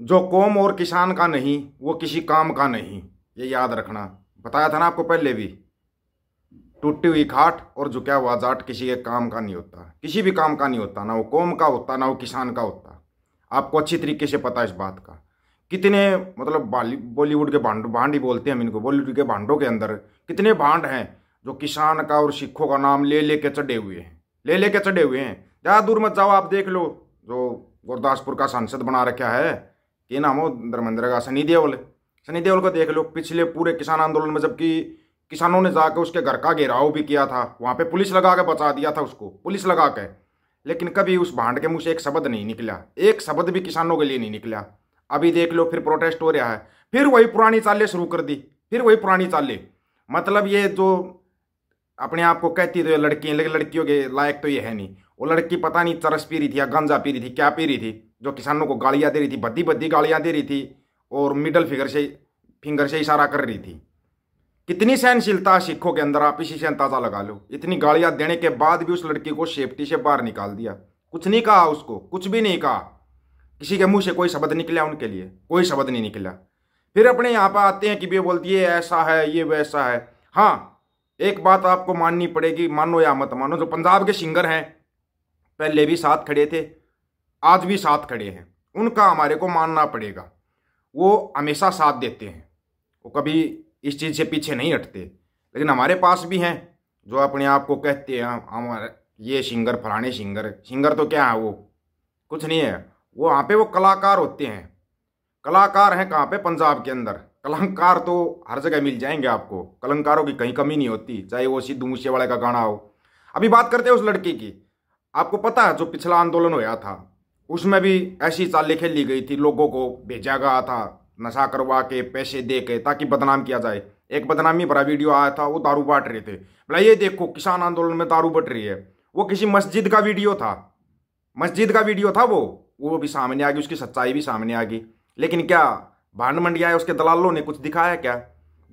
जो कौम और किसान का नहीं वो किसी काम का नहीं ये याद रखना बताया था ना आपको पहले भी टूटी हुई खाट और झुका हुआ जाट किसी के काम का नहीं होता किसी भी काम का नहीं होता ना वो कौम का होता ना वो किसान का होता आपको अच्छी तरीके से पता इस बात का कितने मतलब बॉलीवुड के भांड भांड ही बोलते हैं हम इनको बॉलीवुड के भांडों के अंदर कितने भांड हैं जो किसान का और सिखों का नाम ले ले के चढ़े हुए हैं ले ले के चढ़े हुए हैं ज़्यादा दूर मत जाओ आप देख लो जो गुरदासपुर का सांसद बना रखा है के नाम हो धर्मेंद्र का सनी देओल सनी देओल को देख लो पिछले पूरे किसान आंदोलन में जबकि किसानों ने जाकर उसके घर का घेराव भी किया था वहाँ पे पुलिस लगा के बचा दिया था उसको पुलिस लगा के लेकिन कभी उस भांड के मुँह से एक शब्द नहीं निकला एक शब्द भी किसानों के लिए नहीं निकला अभी देख लो फिर प्रोटेस्ट हो रहा है फिर वही पुरानी चाले शुरू कर दी फिर वही पुरानी चाले मतलब ये जो अपने आप को कहती तो लड़की लेकिन लड़कियों के लायक तो ये है नहीं वो लड़की पता नहीं चरस पी रही थी या गंजा पी रही थी क्या पी रही थी जो किसानों को गालियाँ दे रही थी भद्दी भद्दी गालियाँ दे रही थी और मिडल फिगर से फिंगर से इशारा कर रही थी कितनी सहनशीलता सिखों के अंदर आप इसी से अंदाजा लगा लो इतनी गालियाँ देने के बाद भी उस लड़की को सेफ्टी से बाहर निकाल दिया कुछ नहीं कहा उसको कुछ भी नहीं कहा किसी के मुंह से कोई शब्द निकला उनके लिए कोई शब्द नहीं निकला फिर अपने यहाँ पर आते हैं कि भी बोलती है ऐसा है ये वैसा है हाँ एक बात आपको माननी पड़ेगी मानो या मत मानो जो पंजाब के सिंगर हैं पहले भी साथ खड़े थे आज भी साथ खड़े हैं उनका हमारे को मानना पड़ेगा वो हमेशा साथ देते हैं वो कभी इस चीज़ से पीछे नहीं हटते लेकिन हमारे पास भी हैं जो अपने आप को कहते हैं हमारे ये सिंगर फलाने सिंगर सिंगर तो क्या है वो कुछ नहीं है वो वहाँ पे वो कलाकार होते हैं कलाकार हैं कहाँ पे पंजाब के अंदर कलंकार तो हर जगह मिल जाएंगे आपको कलंकारों की कहीं कमी नहीं होती चाहे वो सिद्धू मूसेवाले का गाना हो अभी बात करते हैं उस लड़की की आपको पता है जो पिछला आंदोलन होया था उसमें भी ऐसी चालें खेली गई थी लोगों को भेजा गया था नशा करवा के पैसे दे के ताकि बदनाम किया जाए एक बदनामी भरा वीडियो आया था वो दारू बांट रहे थे भला ये देखो किसान आंदोलन में दारू बट रही है वो किसी मस्जिद का वीडियो था मस्जिद का वीडियो था वो वो भी सामने आ गई उसकी सच्चाई भी सामने आ गई लेकिन क्या भांड मंडिया है उसके दलालों ने कुछ दिखाया क्या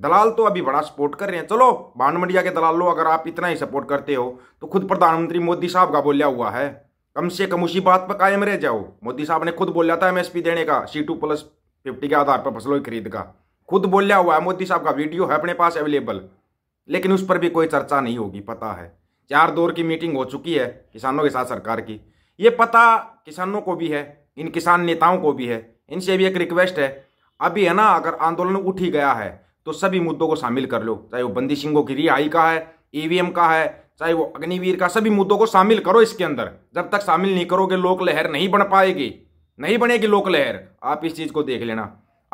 दलाल तो अभी बड़ा सपोर्ट कर रहे हैं चलो भांड मंडिया के दलालों अगर आप इतना ही सपोर्ट करते हो तो खुद प्रधानमंत्री मोदी साहब का बोलिया हुआ है कम से कम उसी बात पर कायम रह जाओ मोदी साहब ने खुद बोला था एमएसपी देने का सी टू प्लस फिफ्टी के आधार पर फसलों की खरीद का खुद बोला हुआ है मोदी साहब का वीडियो है अपने पास अवेलेबल लेकिन उस पर भी कोई चर्चा नहीं होगी पता है चार दौर की मीटिंग हो चुकी है किसानों के साथ सरकार की ये पता किसानों को भी है इन किसान नेताओं को भी है इनसे भी एक रिक्वेस्ट है अभी है ना अगर आंदोलन उठ ही गया है तो सभी मुद्दों को शामिल कर लो चाहे वो बंदी सिंहों की रिहाई का है ईवीएम e का है चाहे वो अग्निवीर का सभी मुद्दों को शामिल करो इसके अंदर जब तक शामिल नहीं करोगे लोक लहर नहीं बन पाएगी नहीं बनेगी लोक लहर आप इस चीज़ को देख लेना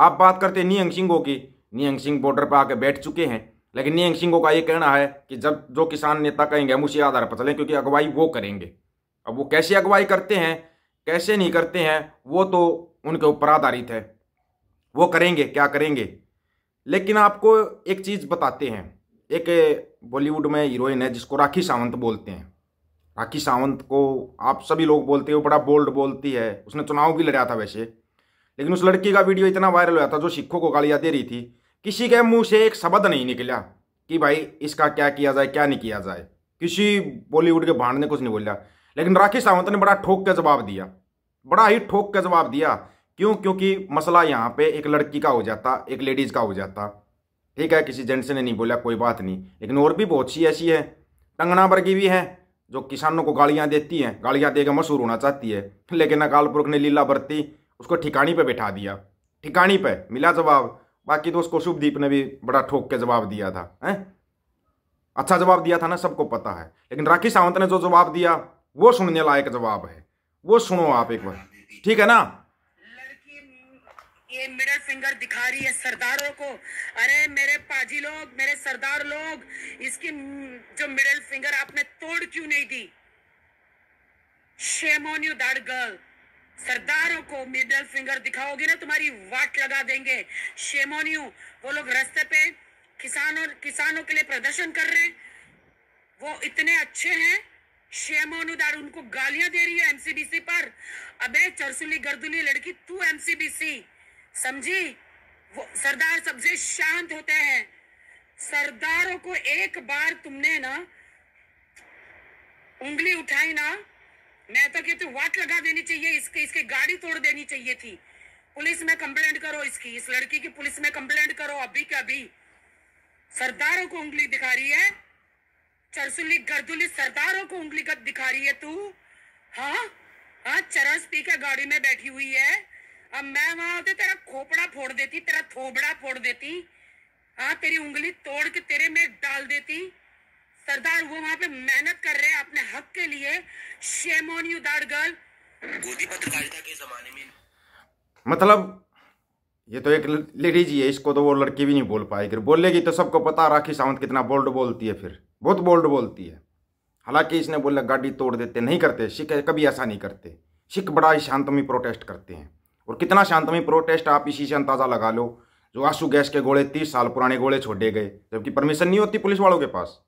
आप बात करते नियंग सिंह की नियंग सिंह बॉर्डर पर आकर बैठ चुके हैं लेकिन नियंग सिंह का ये कहना है कि जब जो किसान नेता कहेंगे हम उसी आधार पर चलें क्योंकि अगुवाई वो करेंगे अब वो कैसे अगुवाई करते हैं कैसे नहीं करते हैं वो तो उनके ऊपर आधारित है वो करेंगे क्या करेंगे लेकिन आपको एक चीज़ बताते हैं एक बॉलीवुड में हीरोइन है जिसको राखी सावंत बोलते हैं राखी सावंत को आप सभी लोग बोलते हो बड़ा बोल्ड बोलती है उसने चुनाव भी लड़ा था वैसे लेकिन उस लड़की का वीडियो इतना वायरल हुआ था जो सिखों को गालियाँ दे रही थी किसी के मुंह से एक शब्द नहीं निकला कि भाई इसका क्या किया जाए क्या नहीं किया जाए किसी बॉलीवुड के भांड ने कुछ नहीं बोला लेकिन राखी सावंत ने बड़ा ठोक का जवाब दिया बड़ा ही ठोक का जवाब दिया क्यों क्योंकि मसला यहाँ पे एक लड़की का हो जाता एक लेडीज का हो जाता ठीक है किसी जेंट्स ने नहीं बोला कोई बात नहीं लेकिन और भी बहुत सी ऐसी है टंगना वर्गी भी है जो किसानों को गालियाँ देती हैं गालियाँ देकर मशहूर होना चाहती है लेकिन अकाल पुरख ने लीला बरती उसको ठिकानी पर बैठा दिया ठिकानी पर मिला जवाब बाकी तो उसको शुभदीप ने भी बड़ा ठोक के जवाब दिया था हैं अच्छा जवाब दिया था ना सबको पता है लेकिन राखी सावंत ने जो जवाब दिया वो सुनने लायक जवाब है वो सुनो आप एक बार ठीक है ना ये मिडल फिंगर दिखा रही है सरदारों को अरे मेरे पाजी लोग मेरे सरदार लोग इसकी जो मिडल फिंगर आपने तोड़ क्यों नहीं दी shame on you that girl सरदारों को मिडल फिंगर दिखाओगे ना तुम्हारी वाट लगा देंगे शेम ऑन यू वो लोग रास्ते पे किसानों किसानों के लिए प्रदर्शन कर रहे हैं वो इतने अच्छे हैं शेमोनुदार उनको गालियां दे रही है एमसीबीसी पर अबे चरसुली गर्दुली लड़की तू एमसीबीसी समझी वो सरदार सबसे शांत होते हैं सरदारों को एक बार तुमने ना उंगली उठाई ना मैं तो कहती वाट लगा देनी चाहिए इसके इसकी गाड़ी तोड़ देनी चाहिए थी पुलिस में कंप्लेंट करो इसकी इस लड़की की पुलिस में कंप्लेंट करो अभी के अभी सरदारों को उंगली दिखा रही है चरसुली गर्दुली सरदारों को उंगली कब दिखा रही है तू हाँ हाँ चरस पी के गाड़ी में बैठी हुई है अब मैं वहां होती तेरा खोपड़ा फोड़ देती तेरा थोबड़ा फोड़ देती हाँ तेरी उंगली तोड़ के तेरे में डाल देती सरदार वो वहां पे मेहनत कर रहे हैं अपने हक के लिए shame on you that girl गोदी पत्रकारिता के जमाने में मतलब ये तो एक लेडीज ही है इसको तो वो लड़की भी नहीं बोल पाएगी बोलेगी तो सबको पता राखी सावंत कितना बोल्ड बोलती है फिर बहुत बोल्ड बोलती है हालांकि इसने बोला गाड़ी तोड़ देते नहीं करते सिख कभी ऐसा नहीं करते सिख बड़ा ही शांतमी प्रोटेस्ट करते हैं और कितना शांतमय प्रोटेस्ट आप इसी से अंदाज़ा लगा लो जो आंसू गैस के गोले तीस साल पुराने गोले छोड़े गए जबकि परमिशन नहीं होती पुलिस वालों के पास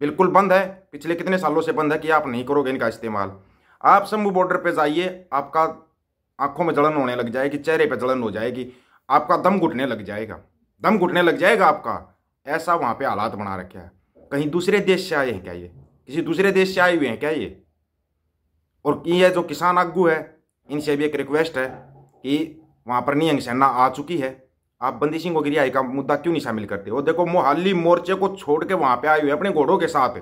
बिल्कुल बंद है पिछले कितने सालों से बंद है कि आप नहीं करोगे इनका इस्तेमाल आप शंभू बॉर्डर पर जाइए आपका आंखों में जलन होने लग जाएगी चेहरे पर जलन हो जाएगी आपका दम घुटने लग जाएगा दम घुटने लग जाएगा आपका ऐसा वहाँ पे हालात बना रखे है कहीं दूसरे देश से आए हैं क्या ये किसी दूसरे देश से आए हुए हैं क्या ये और ये जो किसान आगू है इनसे भी एक रिक्वेस्ट है कि वहाँ पर नियंग सेना आ चुकी है आप बंदी सिंह गोगिरियाई का मुद्दा क्यों नहीं शामिल करते वो देखो मोहाली मोर्चे को छोड़ के वहाँ पर आए हुए अपने घोड़ों के साथ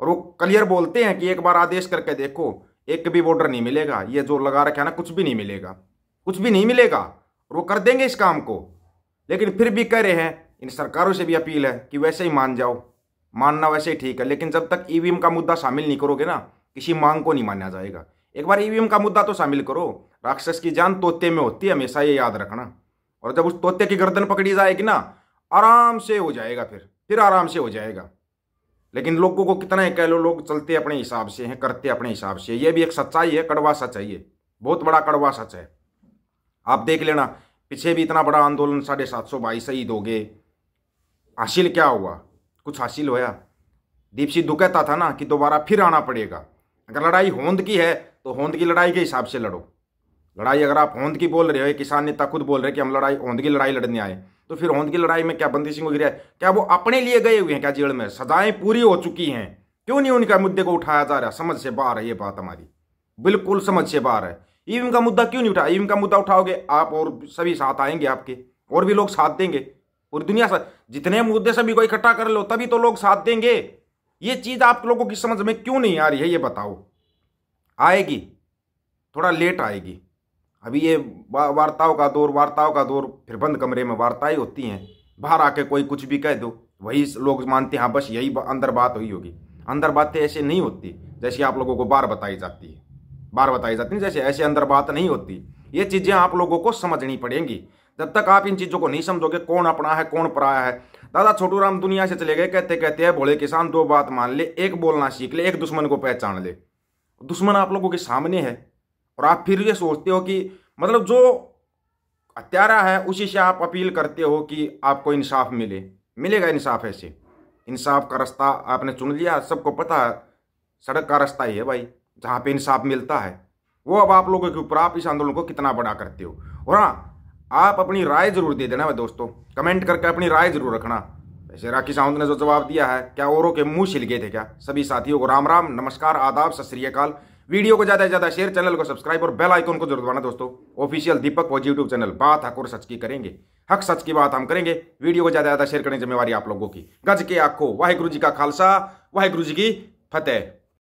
और वो क्लियर बोलते हैं कि एक बार आदेश करके देखो एक भी बॉर्डर नहीं मिलेगा ये जो लगा रखा है ना कुछ भी नहीं मिलेगा कुछ भी नहीं मिलेगा और वो कर देंगे इस काम को लेकिन फिर भी कह रहे हैं इन सरकारों से भी अपील है कि वैसे ही मान जाओ मानना वैसे ही ठीक है लेकिन जब तक ईवीएम e का मुद्दा शामिल नहीं करोगे ना किसी मांग को नहीं माना जाएगा एक बार ईवीएम e का मुद्दा तो शामिल करो राक्षस की जान तोते में होती है हमेशा ये याद रखना और जब उस तोते की गर्दन पकड़ी जाएगी ना आराम से हो जाएगा फिर फिर आराम से हो जाएगा लेकिन लोगों को कितना कह लो लोग चलते अपने हिसाब से हैं करते अपने हिसाब से ये भी एक सच्चाई है कड़वा सच है ये बहुत बड़ा कड़वा सच है आप देख लेना पीछे भी इतना बड़ा आंदोलन साढ़े सात सौ बाईस शहीद हो गए हासिल क्या हुआ कुछ हासिल होया दीप सिद्धू कहता था ना कि दोबारा फिर आना पड़ेगा अगर लड़ाई होंद की है तो होंद की लड़ाई के हिसाब से लड़ो लड़ाई अगर आप होंद की बोल रहे हो किसान नेता खुद बोल रहे हैं कि हम लड़ाई होंद की लड़ाई लड़ने आए तो फिर होंद की लड़ाई में क्या बंदी सिंह वगैरह क्या वो अपने लिए गए हुए हैं क्या जेल में सजाएं पूरी हो चुकी हैं क्यों नहीं उनका मुद्दे को उठाया जा रहा समझ से बाहर है ये बात हमारी बिल्कुल समझ से बाहर है ईवीएम का मुद्दा क्यों नहीं उठाया ईवीएम का मुद्दा उठाओगे आप और सभी साथ आएंगे आपके और भी लोग साथ देंगे पूरी दुनिया साथ जितने मुद्दे सभी को इकट्ठा कर लो तभी तो लोग साथ देंगे ये चीज़ आप लोगों की समझ में क्यों नहीं आ रही है ये बताओ आएगी थोड़ा लेट आएगी अभी ये वार्ताओं का दौर वार्ताओं का दौर फिर बंद कमरे में वार्ताएं होती हैं बाहर आके कोई कुछ भी कह दो वही लोग मानते हैं हाँ बस यही अंदर बात हुई होगी अंदर बातें ऐसे नहीं होती जैसे आप लोगों को बार बताई जाती है बार बताई जाती है जैसे ऐसे अंदर बात नहीं होती ये चीज़ें आप लोगों को समझनी पड़ेंगी जब तक आप इन चीज़ों को नहीं समझोगे कौन अपना है कौन पराया है दादा छोटू राम दुनिया से चले गए कहते कहते हैं भोले किसान दो बात मान ले एक बोलना सीख ले एक दुश्मन को पहचान ले दुश्मन आप लोगों के सामने है और आप फिर ये सोचते हो कि मतलब जो हत्यारा है उसी से आप अपील करते हो कि आपको इंसाफ मिले मिलेगा इंसाफ ऐसे इंसाफ का रास्ता आपने चुन लिया सबको पता है सड़क का रास्ता ही है भाई जहाँ पे इंसाफ मिलता है वो अब आप लोगों के ऊपर आप इस आंदोलन को कितना बड़ा करते हो और हाँ आप अपनी राय जरूर दे देना भाई दोस्तों कमेंट करके अपनी राय जरूर रखना वैसे राखी सावंत ने जो जवाब दिया है क्या औरों के मुंह छिल गए थे क्या सभी साथियों को राम राम नमस्कार आदाब सत श्रीकाल वीडियो को ज्यादा से ज्यादा शेयर चैनल को सब्सक्राइब और बेल आइकन को जरूर दबाना दोस्तों official Deepak was YouTube channel बात हक और सच की करेंगे हक सच की बात हम करेंगे वीडियो को ज्यादा ज्यादा शेयर करने जिम्मेवारी आप लोगों की गज के आंखों वाहिगुरु जी का खालसा गुरु जी की फतेह